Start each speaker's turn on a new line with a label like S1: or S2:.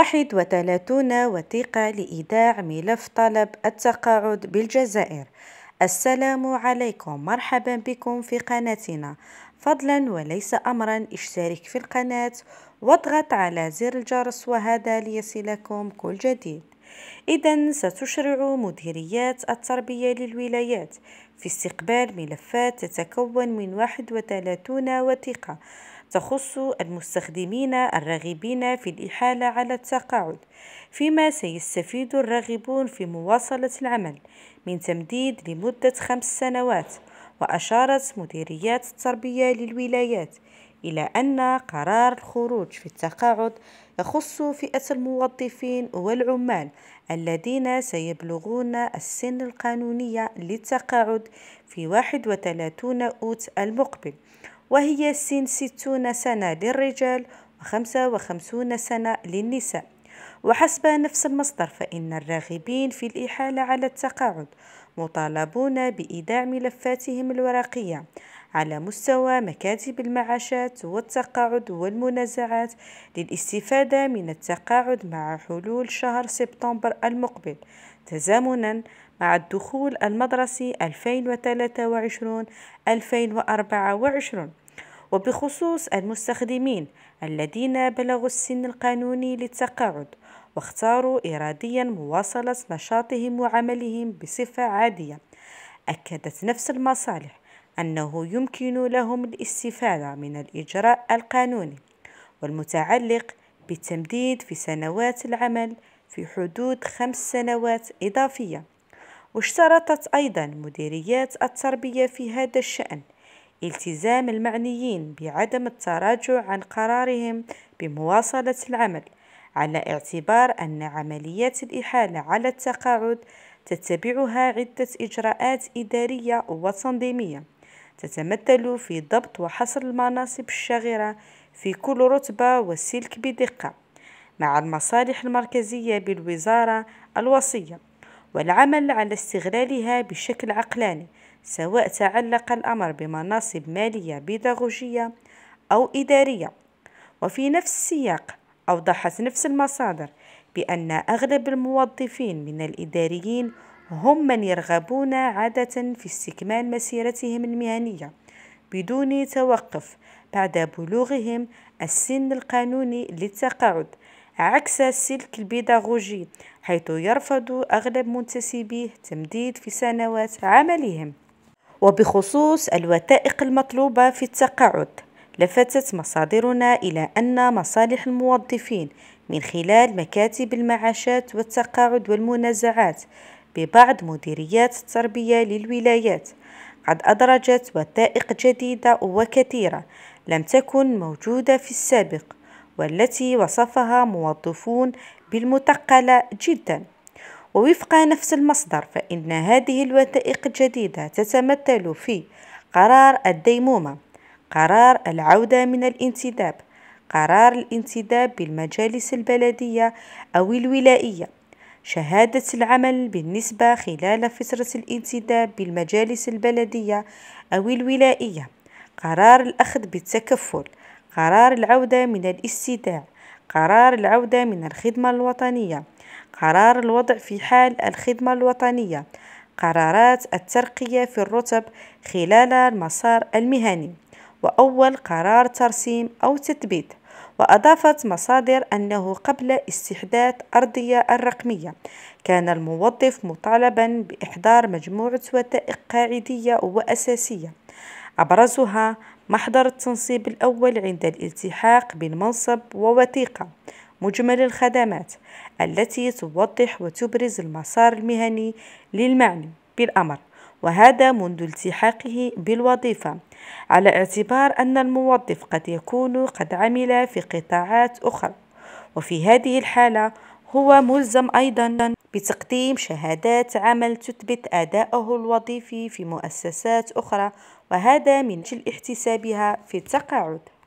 S1: 31 وثيقة لإيداع ملف طلب التقاعد بالجزائر السلام عليكم مرحبا بكم في قناتنا فضلا وليس أمرا اشترك في القناة واضغط على زر الجرس وهذا ليصلكم كل جديد إذا ستشرع مديريات التربية للولايات في استقبال ملفات تتكون من 31 وثيقة تخص المستخدمين الراغبين في الإحالة على التقاعد فيما سيستفيد الراغبون في مواصلة العمل من تمديد لمدة خمس سنوات وأشارت مديريات التربية للولايات إلى أن قرار الخروج في التقاعد يخص فئة الموظفين والعمال الذين سيبلغون السن القانونية للتقاعد في 31 أوت المقبل وهي سن ستون سنة للرجال وخمسة وخمسون سنة للنساء وحسب نفس المصدر فإن الراغبين في الإحالة على التقاعد مطالبون بإيداع ملفاتهم الورقية على مستوى مكاتب المعاشات والتقاعد والمنازعات للاستفادة من التقاعد مع حلول شهر سبتمبر المقبل تزامنا مع الدخول المدرسي 2023 2024 وبخصوص المستخدمين الذين بلغوا السن القانوني للتقاعد واختاروا إراديا مواصلة نشاطهم وعملهم بصفة عادية أكدت نفس المصالح أنه يمكن لهم الاستفادة من الإجراء القانوني والمتعلق بالتمديد في سنوات العمل في حدود خمس سنوات إضافية واشترطت أيضا مديريات التربية في هذا الشأن التزام المعنيين بعدم التراجع عن قرارهم بمواصلة العمل على اعتبار أن عملية الإحالة على التقاعد تتبعها عدة إجراءات إدارية وتنظيمية تتمثل في ضبط وحصر المناصب الشاغرة في كل رتبة والسلك بدقة مع المصالح المركزية بالوزارة الوصية والعمل على استغلالها بشكل عقلاني سواء تعلق الأمر بمناصب مالية بيداغوجية أو إدارية وفي نفس السياق أوضحت نفس المصادر بأن أغلب الموظفين من الإداريين هم من يرغبون عادة في استكمال مسيرتهم المهنية بدون توقف بعد بلوغهم السن القانوني للتقاعد عكس السلك البيداغوجي حيث يرفض أغلب منتسبيه تمديد في سنوات عملهم وبخصوص الوثائق المطلوبة في التقاعد لفتت مصادرنا إلى أن مصالح الموظفين من خلال مكاتب المعاشات والتقاعد والمنازعات ببعض مديريات التربية للولايات قد أدرجت وثائق جديدة وكثيرة لم تكن موجودة في السابق والتي وصفها موظفون بالمتقلة جدا ووفق نفس المصدر فإن هذه الوثائق الجديدة تتمثل في قرار الديمومة قرار العودة من الانتداب قرار الانتداب بالمجالس البلدية أو الولائية شهادة العمل بالنسبة خلال فترة الانتداب بالمجالس البلدية أو الولائية قرار الأخذ بالتكفل قرار العودة من الاستيتاع قرار العودة من الخدمة الوطنية قرار الوضع في حال الخدمة الوطنية قرارات الترقية في الرتب خلال المسار المهني وأول قرار ترسيم أو تثبيت وأضافت مصادر أنه قبل استحداث أرضية الرقمية كان الموظف مطالبا بإحضار مجموعة وثائق قاعدية وأساسية أبرزها محضر التنصيب الأول عند الالتحاق بالمنصب ووثيقة مجمل الخدمات التي توضح وتبرز المسار المهني للمعني بالأمر وهذا منذ التحاقه بالوظيفة على اعتبار أن الموظف قد يكون قد عمل في قطاعات أخرى وفي هذه الحالة هو ملزم أيضا بتقديم شهادات عمل تثبت أداءه الوظيفي في مؤسسات أخرى وهذا من أجل احتسابها في التقاعد